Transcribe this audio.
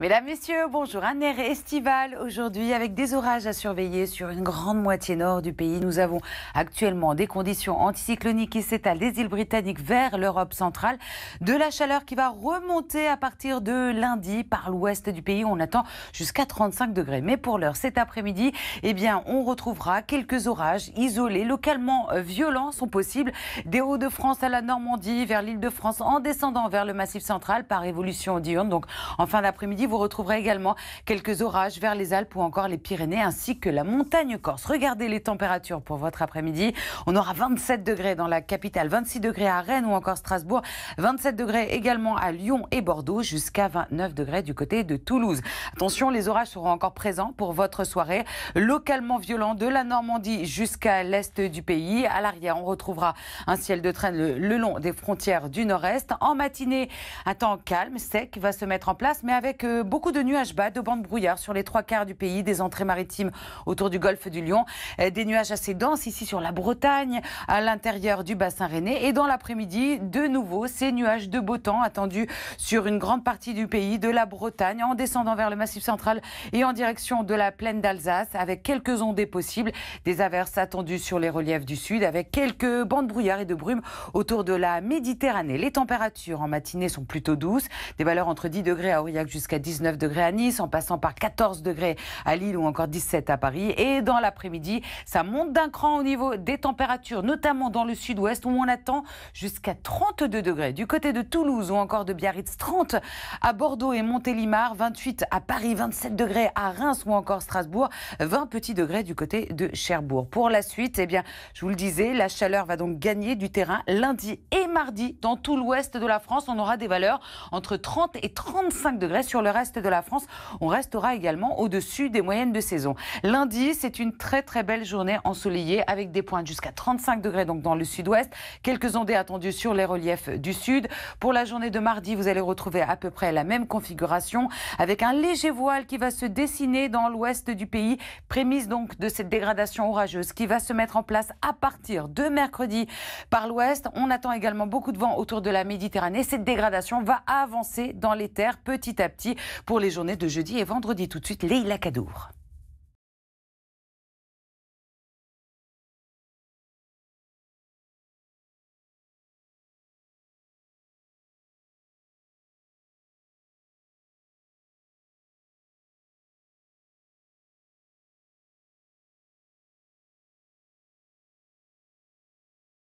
Mesdames, Messieurs, bonjour. Un air estival aujourd'hui avec des orages à surveiller sur une grande moitié nord du pays. Nous avons actuellement des conditions anticycloniques qui s'étalent des îles britanniques vers l'Europe centrale. De la chaleur qui va remonter à partir de lundi par l'ouest du pays. On attend jusqu'à 35 degrés. Mais pour l'heure, cet après-midi, eh bien, on retrouvera quelques orages isolés, localement violents sont possibles. Des Hauts-de-France à la Normandie, vers l'île de France, en descendant vers le Massif central par évolution diurne. Donc, en fin d'après-midi, vous retrouverez également quelques orages vers les Alpes ou encore les Pyrénées ainsi que la montagne corse. Regardez les températures pour votre après-midi. On aura 27 degrés dans la capitale, 26 degrés à Rennes ou encore Strasbourg, 27 degrés également à Lyon et Bordeaux, jusqu'à 29 degrés du côté de Toulouse. Attention, les orages seront encore présents pour votre soirée, localement violents de la Normandie jusqu'à l'est du pays. À l'arrière, on retrouvera un ciel de traîne le long des frontières du nord-est. En matinée, un temps calme, sec va se mettre en place, mais avec euh, euh, beaucoup de nuages bas, de bandes brouillard sur les trois quarts du pays, des entrées maritimes autour du golfe du Lion, euh, des nuages assez denses ici sur la Bretagne, à l'intérieur du bassin rennais. Et dans l'après-midi, de nouveau, ces nuages de beau temps attendus sur une grande partie du pays, de la Bretagne, en descendant vers le massif central et en direction de la plaine d'Alsace, avec quelques ondées possibles, des averses attendues sur les reliefs du sud, avec quelques bandes brouillard et de brume autour de la Méditerranée. Les températures en matinée sont plutôt douces, des valeurs entre 10 degrés à Aurillac jusqu'à 19 degrés à Nice, en passant par 14 degrés à Lille ou encore 17 à Paris. Et dans l'après-midi, ça monte d'un cran au niveau des températures, notamment dans le sud-ouest où on attend jusqu'à 32 degrés. Du côté de Toulouse ou encore de Biarritz, 30 à Bordeaux et Montélimar, 28 à Paris, 27 degrés à Reims ou encore Strasbourg, 20 petits degrés du côté de Cherbourg. Pour la suite, eh bien, je vous le disais, la chaleur va donc gagner du terrain lundi et mardi dans tout l'ouest de la France. On aura des valeurs entre 30 et 35 degrés sur l'heure reste de la France, on restera également au-dessus des moyennes de saison. Lundi, c'est une très très belle journée ensoleillée avec des pointes jusqu'à 35 degrés donc dans le sud-ouest, quelques ondées attendues sur les reliefs du sud. Pour la journée de mardi, vous allez retrouver à peu près la même configuration avec un léger voile qui va se dessiner dans l'ouest du pays, prémisse donc de cette dégradation orageuse qui va se mettre en place à partir de mercredi par l'ouest. On attend également beaucoup de vent autour de la Méditerranée. Cette dégradation va avancer dans les terres petit à petit pour les journées de jeudi et vendredi. Tout de suite, îles Kadour.